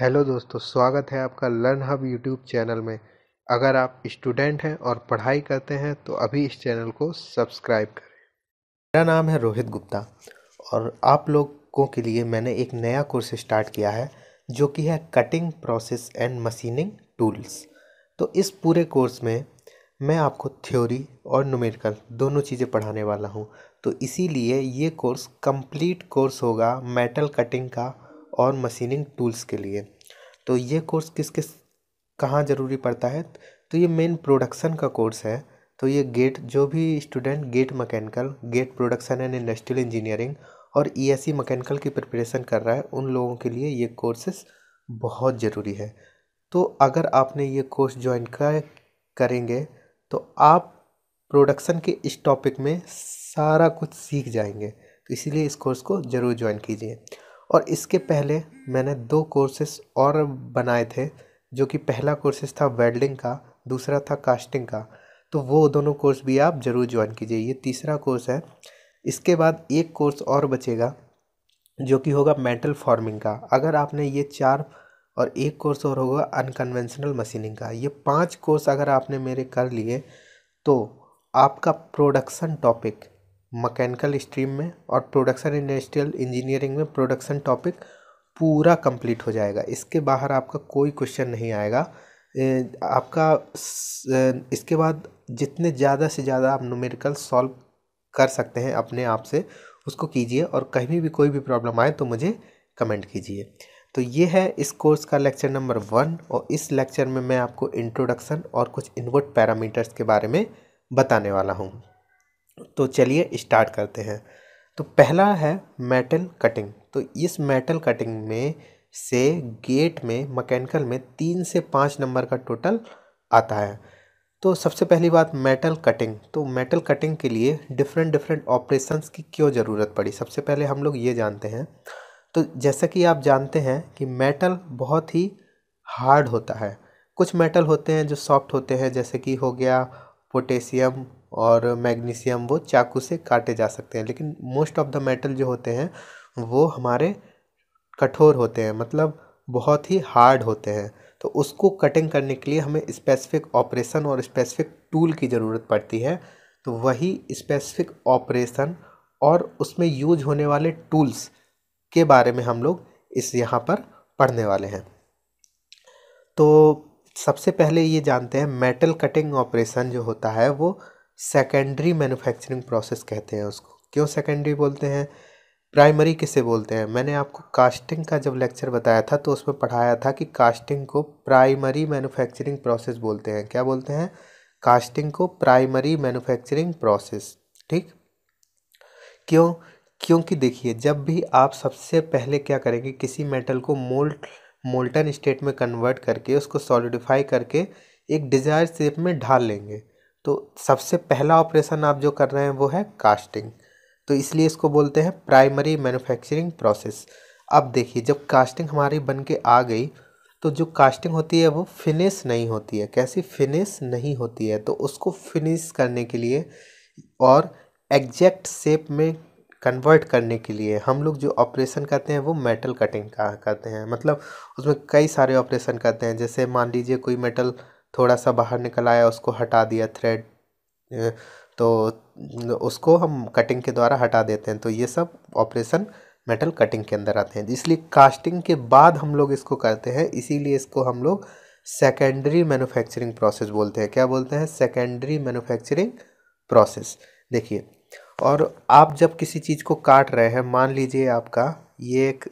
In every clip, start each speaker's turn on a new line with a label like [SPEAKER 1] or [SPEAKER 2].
[SPEAKER 1] hello दोस्तों स्वागत है आपका लर्न हब यूट्यूब चैनल में अगर आप स्टूडेंट हैं और पढ़ाई करते हैं तो अभी इस चैनल को सब्सक्राइब करें मेरा नाम है रोहित गुप्ता और आप लोगों के लिए मैंने एक नया कोर्स स्टार्ट किया है जो कि है cutting process and machining tools तो इस पूरे कोर्स में मैं आपको थ्योरी और नुमेरिकल दोनों चीज़ें पढ़ाने वाला हूँ तो इसीलिए ये कोर्स कंप्लीट कोर्स होगा मेटल कटिंग का और मशीनिंग टूल्स के लिए तो ये कोर्स किस किस कहाँ ज़रूरी पड़ता है तो ये मेन प्रोडक्शन का कोर्स है तो ये गेट जो भी student GATE mechanical GATE production and industrial engineering और ईएससी e मैकेनिकल की प्रिपरेशन कर रहा है उन लोगों के लिए ये कोर्सेस बहुत ज़रूरी है तो अगर आपने ये कोर्स ज्वाइन कर करेंगे तो आप प्रोडक्शन के इस टॉपिक में सारा कुछ सीख जाएंगे तो इसीलिए इस कोर्स को ज़रूर ज्वाइन कीजिए और इसके पहले मैंने दो कोर्सेस और बनाए थे जो कि पहला कोर्सेस था वेल्डिंग का दूसरा था कास्टिंग का तो वो दोनों कोर्स भी आप ज़रूर ज्वाइन कीजिए ये तीसरा कोर्स है इसके बाद एक कोर्स और बचेगा जो कि होगा मेटल फार्मिंग का अगर आपने ये चार और एक कोर्स और होगा अनकन्वेंशनल मशीनिंग का ये पांच कोर्स अगर आपने मेरे कर लिए तो आपका प्रोडक्शन टॉपिक मैकेनिकल स्ट्रीम में और प्रोडक्शन इंडस्ट्रियल इंजीनियरिंग में प्रोडक्शन टॉपिक पूरा कंप्लीट हो जाएगा इसके बाहर आपका कोई क्वेश्चन नहीं आएगा आपका इसके बाद जितने ज़्यादा से ज़्यादा आप नोमेरिकल सॉल्व कर सकते हैं अपने आप से उसको कीजिए और कहीं भी कोई भी प्रॉब्लम आए तो मुझे कमेंट कीजिए तो ये है इस कोर्स का लेक्चर नंबर वन और इस लेक्चर में मैं आपको इंट्रोडक्शन और कुछ इनवर्ट पैरामीटर्स के बारे में बताने वाला हूँ तो चलिए स्टार्ट करते हैं तो पहला है मेटल कटिंग तो इस मेटल कटिंग में से गेट में मकैनिकल में तीन से पाँच नंबर का टोटल आता है तो सबसे पहली बात मेटल कटिंग तो मेटल कटिंग के लिए डिफरेंट डिफरेंट ऑपरेशंस की क्यों ज़रूरत पड़ी सबसे पहले हम लोग ये जानते हैं तो जैसा कि आप जानते हैं कि मेटल बहुत ही हार्ड होता है कुछ मेटल होते हैं जो सॉफ्ट होते हैं जैसे कि हो गया पोटेशियम और मैग्नीशियम वो चाकू से काटे जा सकते हैं लेकिन मोस्ट ऑफ द मेटल जो होते हैं वो हमारे कठोर होते हैं मतलब बहुत ही हार्ड होते हैं तो उसको कटिंग करने के लिए हमें स्पेसिफिक ऑपरेशन और स्पेसिफिक टूल की ज़रूरत पड़ती है तो वही स्पेसिफिक ऑपरेशन और उसमें यूज होने वाले टूल्स के बारे में हम लोग इस यहाँ पर पढ़ने वाले हैं तो सबसे पहले ये जानते हैं मेटल कटिंग ऑपरेशन जो होता है वो सेकेंडरी मैन्युफैक्चरिंग प्रोसेस कहते हैं उसको क्यों सेकेंडरी बोलते हैं प्राइमरी किसे बोलते हैं मैंने आपको कास्टिंग का जब लेक्चर बताया था तो उसमें पढ़ाया था कि कास्टिंग को प्राइमरी मैन्युफैक्चरिंग प्रोसेस बोलते हैं क्या बोलते हैं कास्टिंग को प्राइमरी मैन्युफैक्चरिंग प्रोसेस ठीक क्यों क्योंकि देखिए जब भी आप सबसे पहले क्या करेंगे किसी मेटल को मोल्ट मोल्टन स्टेट में कन्वर्ट करके उसको सॉलिडिफाई करके एक डिजायर शेप में ढाल लेंगे तो सबसे पहला ऑपरेशन आप जो कर रहे हैं वो है कास्टिंग तो इसलिए इसको बोलते हैं प्राइमरी मैन्युफैक्चरिंग प्रोसेस अब देखिए जब कास्टिंग हमारी बन के आ गई तो जो कास्टिंग होती है वो फिनिश नहीं होती है कैसी फिनिश नहीं होती है तो उसको फिनिश करने के लिए और एग्जैक्ट शेप में कन्वर्ट करने के लिए हम लोग जो ऑपरेशन करते हैं वो मेटल कटिंग का करते हैं मतलब उसमें कई सारे ऑपरेशन करते हैं जैसे मान लीजिए कोई मेटल थोड़ा सा बाहर निकल आया उसको हटा दिया थ्रेड तो उसको हम कटिंग के द्वारा हटा देते हैं तो ये सब ऑपरेशन मेटल कटिंग के अंदर आते हैं इसलिए कास्टिंग के बाद हम लोग इसको करते हैं इसीलिए इसको हम लोग सेकेंडरी मैन्युफैक्चरिंग प्रोसेस बोलते हैं क्या बोलते हैं सेकेंडरी मैन्युफैक्चरिंग प्रोसेस देखिए और आप जब किसी चीज़ को काट रहे हैं मान लीजिए आपका ये एक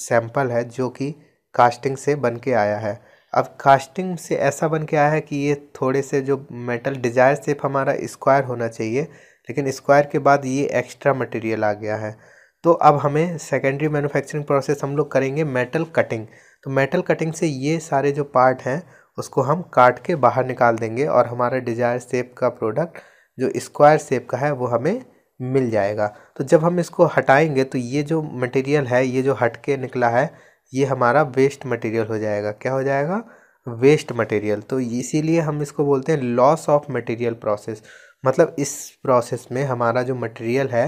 [SPEAKER 1] सैंपल है जो कि कास्टिंग से बन के आया है अब कास्टिंग से ऐसा बन के आया है कि ये थोड़े से जो मेटल डिजायर सेप हमारा स्क्वायर होना चाहिए लेकिन स्क्वायर के बाद ये एक्स्ट्रा मटेरियल आ गया है तो अब हमें सेकेंडरी मैन्युफैक्चरिंग प्रोसेस हम लोग करेंगे मेटल कटिंग तो मेटल कटिंग से ये सारे जो पार्ट हैं उसको हम काट के बाहर निकाल देंगे और हमारा डिजायर सेप का प्रोडक्ट जो स्क्वायर सेप का है वो हमें मिल जाएगा तो जब हम इसको हटाएंगे तो ये जो मटेरियल है ये जो हट के निकला है ये हमारा वेस्ट मटेरियल हो जाएगा क्या हो जाएगा वेस्ट मटेरियल तो इसीलिए हम इसको बोलते हैं लॉस ऑफ मटेरियल प्रोसेस मतलब इस प्रोसेस में हमारा जो मटेरियल है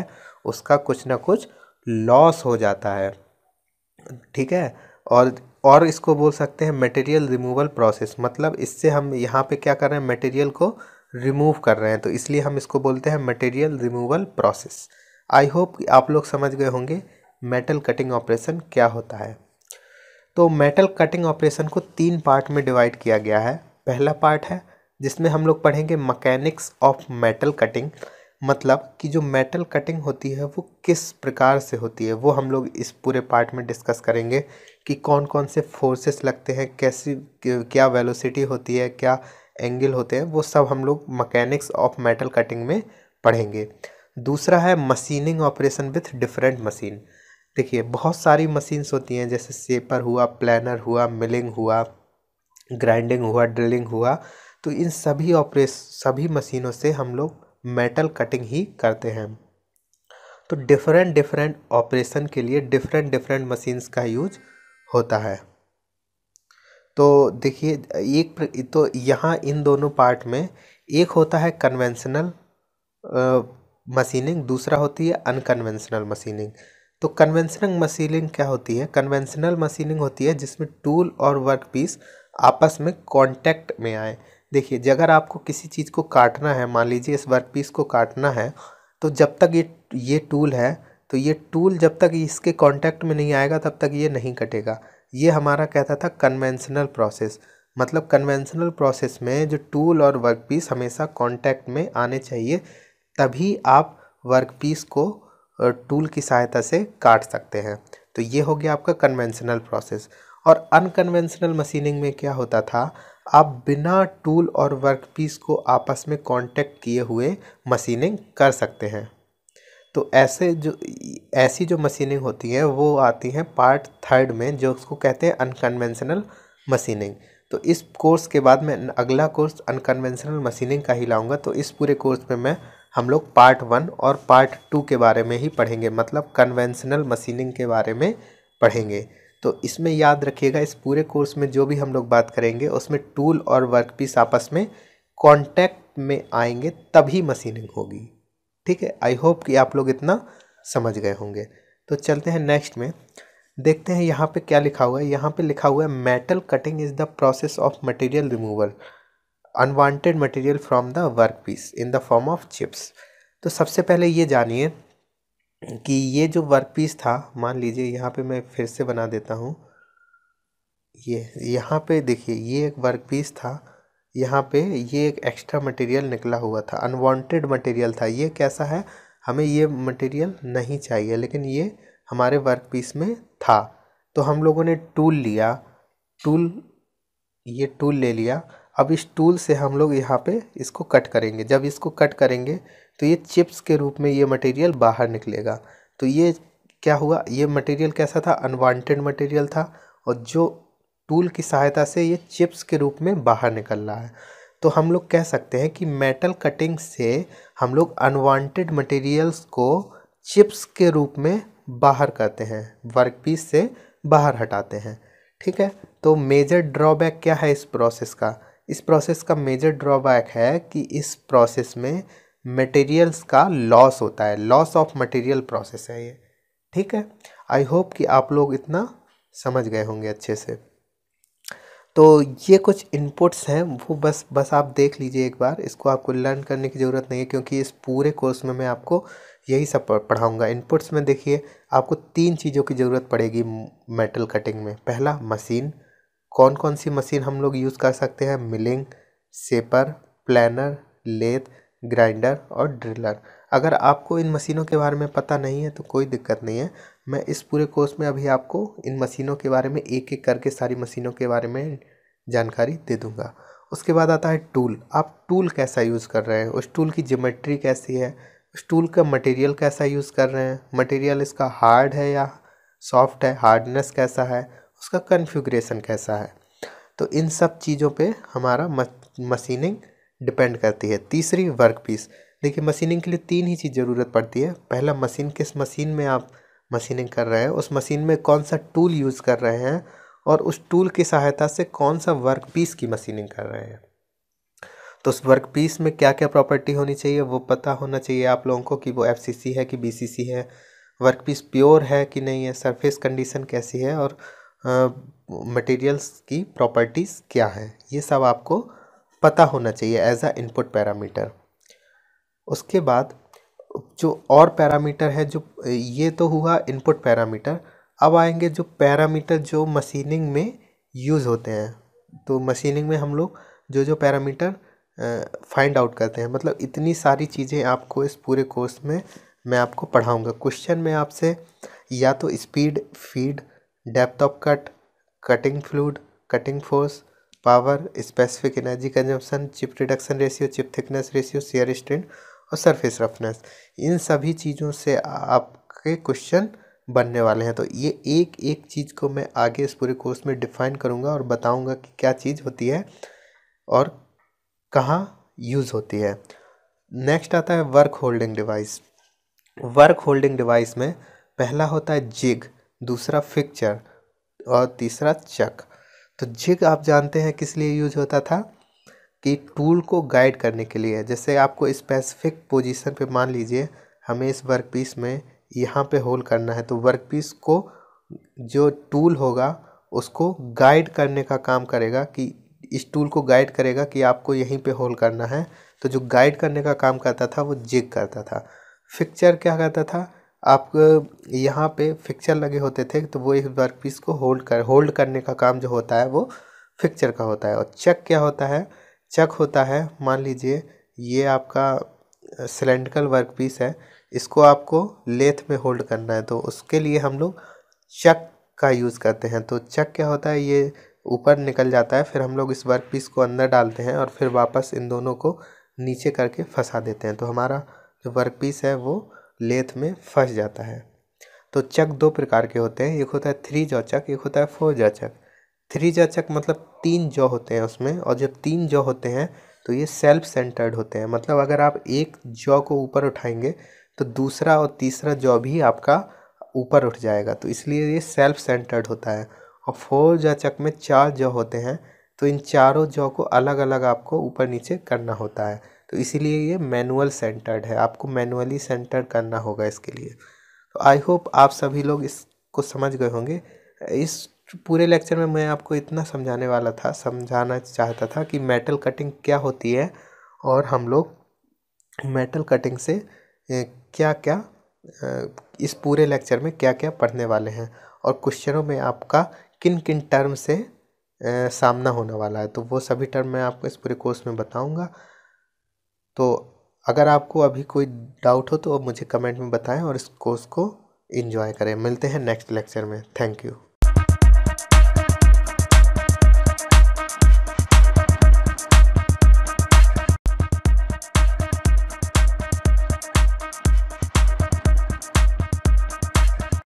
[SPEAKER 1] उसका कुछ ना कुछ लॉस हो जाता है ठीक है और और इसको बोल सकते हैं मटेरियल रिमूवल प्रोसेस मतलब इससे हम यहाँ पे क्या कर रहे हैं मटेरियल को रिमूव कर रहे हैं तो इसलिए हम इसको बोलते हैं material removal process I hope आप लोग समझ गए होंगे मेटल कटिंग ऑपरेशन क्या होता है तो मेटल कटिंग ऑपरेशन को तीन पार्ट में डिवाइड किया गया है पहला पार्ट है जिसमें हम लोग पढ़ेंगे मकैनिक्स ऑफ मेटल कटिंग मतलब कि जो मेटल कटिंग होती है वो किस प्रकार से होती है वो हम लोग इस पूरे पार्ट में डिस्कस करेंगे कि कौन कौन से फोर्सेस लगते हैं कैसी क्या वेलोसिटी होती है क्या एंगल होते हैं वो सब हम लोग मकैनिक्स ऑफ मेटल कटिंग में पढ़ेंगे दूसरा है machining operation with different machine देखिए बहुत सारी मशीन्स होती हैं जैसे सेपर हुआ प्लानर हुआ मिलिंग हुआ ग्राइंडिंग हुआ ड्रिलिंग हुआ तो इन सभी ऑपरेस सभी मशीनों से हम लोग मेटल कटिंग ही करते हैं तो डिफरेंट डिफरेंट ऑपरेशन के लिए डिफरेंट डिफरेंट मशीन्स का यूज होता है तो देखिए एक तो यहाँ इन दोनों पार्ट में एक होता है कन्वेंशनल मशीनिंग दूसरा होती है अनकन्वेंशनल मशीनिंग तो कन्वेंशनल मशीनिंग क्या होती है कन्वेंशनल मशीनिंग होती है जिसमें टूल और वर्क पीस आपस में कांटेक्ट में आए देखिए अगर आपको किसी चीज़ को काटना है मान लीजिए इस वर्क पीस को काटना है तो जब तक ये ये टूल है तो ये टूल जब तक इसके कांटेक्ट में नहीं आएगा तब तक ये नहीं कटेगा ये हमारा कहता था कन्वेंशनल प्रोसेस मतलब कन्वेंशनल प्रोसेस में जो टूल और वर्क पीस हमेशा कांटेक्ट में आने चाहिए तभी आप वर्क पीस को टूल की सहायता से काट सकते हैं तो ये हो गया आपका कन्वेंशनल प्रोसेस और अनकन्वेंशनल मशीनिंग में क्या होता था आप बिना टूल और वर्कपीस को आपस में कांटेक्ट किए हुए मशीनिंग कर सकते हैं तो ऐसे जो ऐसी जो मशीनिंग होती है वो आती है पार्ट थर्ड में जो उसको कहते हैं अनकन्वेंशनल मशीनिंग तो इस कोर्स के बाद मैं अगला कोर्स अनकन्वेंशनल मशीनिंग का ही लाऊंगा तो इस पूरे कोर्स में मैं हम लोग पार्ट वन और पार्ट टू के बारे में ही पढ़ेंगे मतलब कन्वेंशनल मशीनिंग के बारे में पढ़ेंगे तो इसमें याद रखिएगा इस पूरे कोर्स में जो भी हम लोग बात करेंगे उसमें टूल और वर्कपीस आपस में कॉन्टैक्ट में आएंगे तभी मशीनिंग होगी ठीक है आई होप कि आप लोग इतना समझ गए होंगे तो चलते हैं नेक्स्ट में देखते हैं यहाँ पे क्या लिखा हुआ है यहाँ पे लिखा हुआ है metal cutting is the process of material removal unwanted material from the work piece in the form of chips तो सबसे पहले ये जानिए कि ये जो वर्क पीस था मान लीजिए यहाँ पे मैं फिर से बना देता हूँ ये यहाँ पे देखिए ये एक वर्क पीस था यहाँ पे ये एक एक्स्ट्रा मटेरियल निकला हुआ था अनवांटेड मटेरियल था ये कैसा है हमें ये मटेरियल नहीं चाहिए लेकिन ये हमारे वर्क पीस में था तो हम लोगों ने टूल लिया टूल ये टूल ले लिया अब इस टूल से हम लोग यहाँ पे इसको कट करेंगे जब इसको कट करेंगे तो ये चिप्स के रूप में ये मटेरियल बाहर निकलेगा तो ये क्या हुआ ये मटेरियल कैसा था अनवांटेड मटेरियल था और जो टूल की सहायता से ये चिप्स के रूप में बाहर निकल रहा है तो हम लोग कह सकते हैं कि मेटल कटिंग से हम लोग अनवांटेड मटेरियल्स को चिप्स के रूप में बाहर करते हैं वर्क पीस से बाहर हटाते हैं ठीक है तो मेजर ड्रॉबैक क्या है इस प्रोसेस का इस प्रोसेस का मेजर ड्रॉबैक है कि इस प्रोसेस में मटेरियल्स का लॉस होता है लॉस ऑफ मटेरियल प्रोसेस है ये ठीक है आई होप कि आप लोग इतना समझ गए होंगे अच्छे से तो ये कुछ इनपुट्स हैं वो बस बस आप देख लीजिए एक बार इसको आपको लर्न करने की ज़रूरत नहीं है क्योंकि इस पूरे कोर्स में मैं आपको यही सब पढ़ाऊँगा इनपुट्स में देखिए आपको तीन चीज़ों की ज़रूरत पड़ेगी मेटल कटिंग में पहला मशीन कौन कौन सी मशीन हम लोग यूज़ कर सकते हैं milling shaper planer lathe grinder और ड्रिलर अगर आपको इन मशीनों के बारे में पता नहीं है तो कोई दिक्कत नहीं है मैं इस पूरे कोर्स में अभी आपको इन मशीनों के बारे में एक एक करके सारी मशीनों के बारे में जानकारी दे दूँगा उसके बाद आता है टूल आप टूल कैसा यूज़ कर रहे हैं उस टूल की जोमेट्री कैसी है उस टूल का मटेरियल कैसा यूज़ कर रहे हैं मटेरियल इसका हार्ड है या सॉफ्ट है हार्डनेस कैसा है उसका कन्फिग्रेशन कैसा है तो इन सब चीज़ों पे हमारा मशीनिंग डिपेंड करती है तीसरी वर्क पीस देखिए मशीनिंग के लिए तीन ही चीज़ ज़रूरत पड़ती है पहला मशीन किस मशीन में आप मशीनिंग कर रहे हैं उस मशीन में कौन सा टूल यूज़ कर रहे हैं और उस टूल की सहायता से कौन सा वर्क पीस की मशीनिंग कर रहे हैं तो उस वर्क पीस में क्या क्या प्रॉपर्टी होनी चाहिए वो पता होना चाहिए आप लोगों को कि वो एफ है कि बी है वर्क पीस प्योर है कि नहीं है सरफेस कंडीशन कैसी है और मटेरियल्स की प्रॉपर्टीज़ क्या हैं ये सब आपको पता होना चाहिए एज आ इनपुट पैरामीटर उसके बाद जो और पैरामीटर है जो ये तो हुआ इनपुट पैरामीटर अब आएंगे जो पैरामीटर जो मशीनिंग में यूज़ होते हैं तो मशीनिंग में हम लोग जो जो पैरामीटर फाइंड आउट करते हैं मतलब इतनी सारी चीज़ें आपको इस पूरे कोर्स में मैं आपको पढ़ाऊँगा क्वेश्चन में आपसे या तो speed feed depth of cut cutting fluid cutting force power specific energy consumption chip reduction ratio chip thickness ratio shear strain और सरफेस रफनेस इन सभी चीज़ों से आपके क्वेश्चन बनने वाले हैं तो ये एक एक चीज़ को मैं आगे इस पूरे कोर्स में डिफाइन करूँगा और बताऊँगा कि क्या चीज़ होती है और कहाँ यूज़ होती है नेक्स्ट आता है work holding device work holding device में पहला होता है जिग दूसरा फिक्चर और तीसरा चक तो जिग आप जानते हैं किस लिए यूज होता था कि टूल को गाइड करने के लिए जैसे आपको स्पेसिफिक पोजीशन पे मान लीजिए हमें इस वर्क पीस में यहाँ पे होल करना है तो वर्क पीस को जो टूल होगा उसको गाइड करने का काम करेगा कि इस टूल को गाइड करेगा कि आपको यहीं पे होल करना है तो जो गाइड करने का काम करता था वो जिग करता था फिक्चर क्या करता था आप यहाँ पे फिक्चर लगे होते थे तो वो एक वर्क पीस को होल्ड कर होल्ड करने का काम जो होता है वो फिक्चर का होता है और चक क्या होता है चक होता है मान लीजिए ये आपका सिलेंड्रिकल वर्क पीस है इसको आपको लेथ में होल्ड करना है तो उसके लिए हम लोग चक का यूज़ करते हैं तो चक क्या होता है ये ऊपर निकल जाता है फिर हम लोग इस वर्क पीस को अंदर डालते हैं और फिर वापस इन दोनों को नीचे करके फंसा देते हैं तो हमारा जो वर्क पीस है वो लेथ में फंस जाता है तो चक दो प्रकार के होते हैं एक होता है थ्री जॉ चक एक होता है four jaw chuck three jaw chuck मतलब तीन जॉ होते हैं उसमें और जब तीन जॉ होते हैं तो ये सेल्फ सेंटर्ड होते हैं मतलब अगर आप एक जॉ को ऊपर उठाएंगे तो दूसरा और तीसरा जॉ भी आपका ऊपर उठ जाएगा तो इसलिए ये सेल्फ सेंटर्ड होता है और फोर जॉ चक में चार जॉ होते हैं तो इन चारों जॉ को अलग अलग आपको ऊपर नीचे करना होता है तो इसीलिए ये मैनुअल सेंटर्ड है आपको मैनुअली सेंटर करना होगा इसके लिए तो आई होप आप सभी लोग इसको समझ गए होंगे इस पूरे लेक्चर में मैं आपको इतना समझाने वाला था समझाना चाहता था कि मेटल कटिंग क्या होती है और हम लोग मेटल कटिंग से क्या क्या इस पूरे लेक्चर में क्या क्या पढ़ने वाले हैं और क्वेश्चनों में आपका किन किन टर्म से सामना होने वाला है तो वो सभी टर्म मैं आपको इस पूरे कोर्स में बताऊंगा तो अगर आपको अभी कोई डाउट हो तो मुझे कमेंट में बताएं और इस कोर्स को इन्जॉय करें मिलते हैं नेक्स्ट लेक्चर में थैंक यू